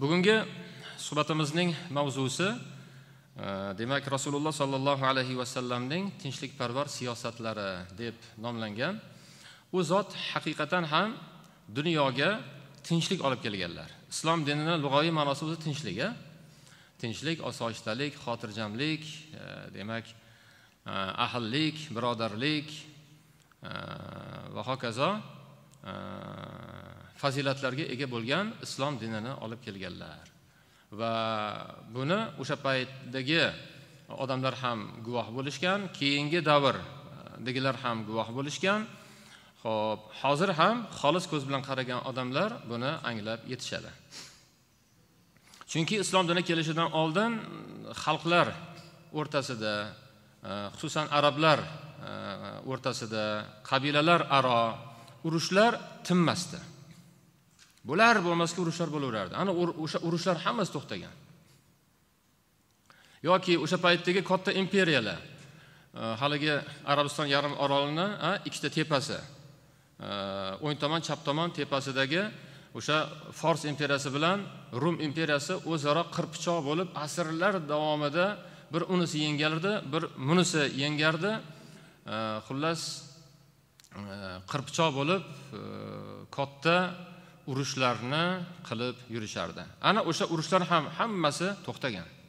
bugungi suhbatimizning mavzusi e, demak rasululloh sollallohu alayhi vasallamning tinchlikparvar siyosatlari deb nomlangan u zot haqiqatan ham dunyoga tinchlik olib kelganlar islom dinini lug'aviy ma'nosi o'zi tinchlik a e? tinchlik osoyishtalik xotirjamlik e, demak ahillik birodarlik va hokazo fazilatlarga ega bo'lgan islom dinini olib kelganlar va buni o'sha paytdagi odamlar ham guvoh bo'lishgan keyingi davrdagilar e, ham guvoh bo'lishgan ho'p hozir ham xolis ko'z bilan qaragan odamlar buni anglab yetishadi chunki islom dini kelishidan oldin mm, xalqlar o'rtasida e, xususan arablar e, o'rtasida qabilalar aro urushlar tinmasdi bo'lar bo'lmasga urushlar bo'laverardi ana o'sha urushlar hammasi to'xtagan yoki o'sha paytdagi katta imperiyalar e, haligi arabiston yarim orolini ikkita tepasi e, o'ng tomon chap tomon tepasidagi o'sha fors imperiyasi bilan rum imperiyasi o'zaro qirpichoq bo'lib asrlar davomida bir unisi yengardi bir bunisi yengardi xullas e, qirpichoq bo'lib katta urushlarni qilib yurishardi ana o'sha urushlar ham hammasi to'xtagan